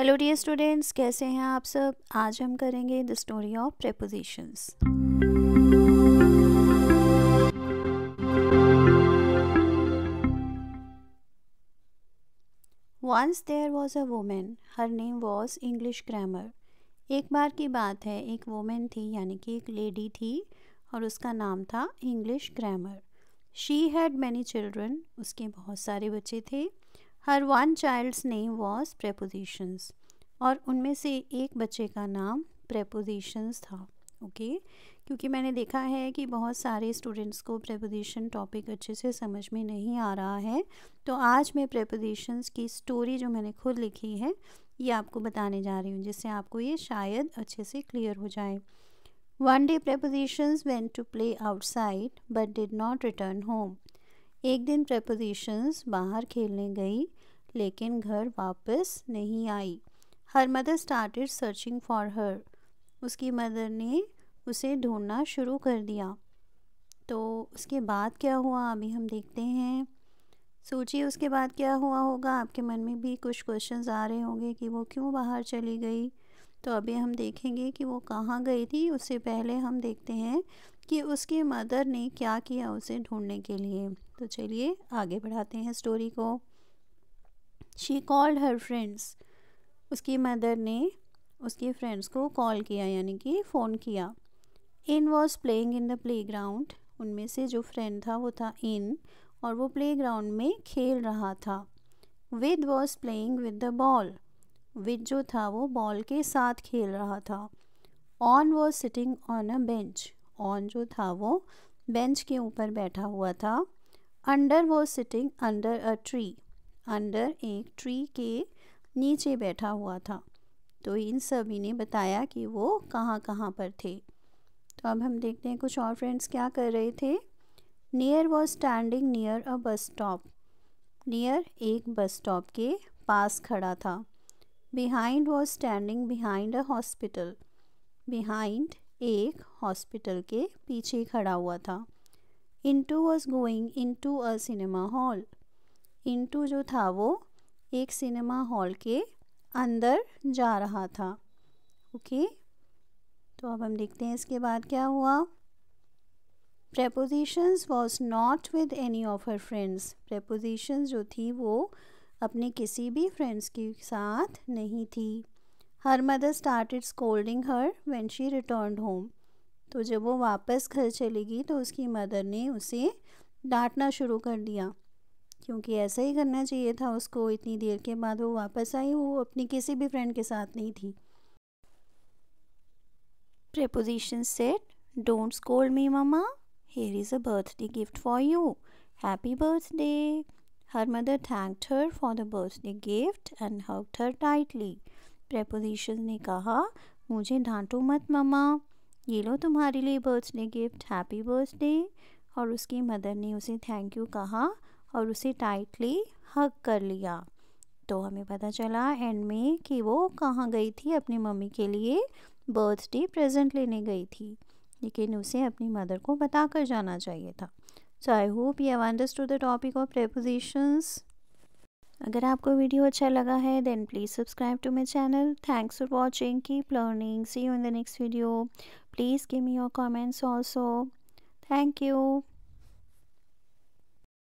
Hello dear students कैसे हैं आप सब आज हम करेंगे the story of prepositions once there was a women her name was English grammar एक बार की बात है एक वोमेन थी यानी कि एक लेडी थी और उसका नाम था English grammar she had many children उसके बहुत सारे बच्चे थे her one child's name was prepositions और उनमें से एक बच्चे का नाम प्रेपोजिशंस था ओके okay? क्योंकि मैंने देखा है कि बहुत सारे स्टूडेंट्स को प्रेपोजिशन टॉपिक अच्छे से समझ में नहीं आ रहा है तो आज मैं प्रेपोजिशंस की स्टोरी जो मैंने खुद लिखी है ये आपको बताने जा रही हूँ जिससे आपको ये शायद अच्छे से क्लियर हो जाए one day prepositions went to play outside but did not return home एक दिन प्रपोजिशंस बाहर खेलने गई लेकिन घर वापस नहीं आई her mother started searching for her उसकी मदर ने उसे ढूंढना शुरू कर दिया तो उसके बाद क्या हुआ अभी हम देखते हैं सोचिए उसके बाद क्या हुआ होगा आपके मन में भी कुछ क्वेश्चंस आ रहे होंगे कि वो क्यों बाहर चली गई तो अभी हम देखेंगे कि वो कहाँ गई थी उससे पहले हम देखते हैं कि उसके मदर ने क्या किया उसे ढूंढने के लिए तो चलिए आगे बढ़ाते हैं स्टोरी को शी कॉल्ड हर फ्रेंड्स उसकी मदर ने उसके फ्रेंड्स को कॉल किया यानी कि फ़ोन किया in was playing in the playground उनमें से जो फ्रेंड था वो था इन और वो प्ले ग्राउंड में खेल रहा था with was playing with the ball which जो था वो बॉल के साथ खेल रहा था ऑन वो sitting on a bench on जो था वो बेंच के ऊपर बैठा हुआ था अंडर वो sitting under a tree under एक ट्री के नीचे बैठा हुआ था तो इन सभी ने बताया कि वो कहाँ कहाँ पर थे तो अब हम देखते हैं कुछ और फ्रेंड्स क्या कर रहे थे near was standing near a bus stop near एक बस स्टॉप के पास खड़ा था behind was standing behind a hospital behind एक हॉस्पिटल के पीछे खड़ा हुआ था into was going into a cinema hall into जो था वो एक सिनेमा हॉल के अंदर जा रहा था ओके तो अब हम देखते हैं इसके बाद क्या हुआ prepositions was not with any of her friends prepositions जो थी वो अपने किसी भी फ्रेंड्स के साथ नहीं थी her mother started scolding her when she return home तो जब वो वापस घर चली गई तो उसकी मदर ने उसे डांटना शुरू कर दिया क्योंकि ऐसा ही करना चाहिए था उसको इतनी देर के बाद वो वापस आई वो अपनी किसी भी फ्रेंड के साथ नहीं थी preposition said don't scold me mama here is a birthday gift for you happy birthday Her mother thanked her for the birthday gift and hugged her tightly. Prepositions ने कहा मुझे डांटो मत ममा ये लो तुम्हारे लिए बर्थडे गिफ्ट हैप्पी बर्थडे और उसकी mother ने उसे थैंक यू कहा और उसे टाइटली हग कर लिया तो हमें पता चला एंड में कि वो कहाँ गई थी अपनी मम्मी के लिए बर्थडे प्रेजेंट लेने गई थी लेकिन उसे अपनी मदर को बता कर जाना चाहिए था so I hope you have understood the topic of prepositions अगर आपको वीडियो अच्छा लगा है then please subscribe to my channel thanks for watching keep learning see you in the next video please give me your comments also thank you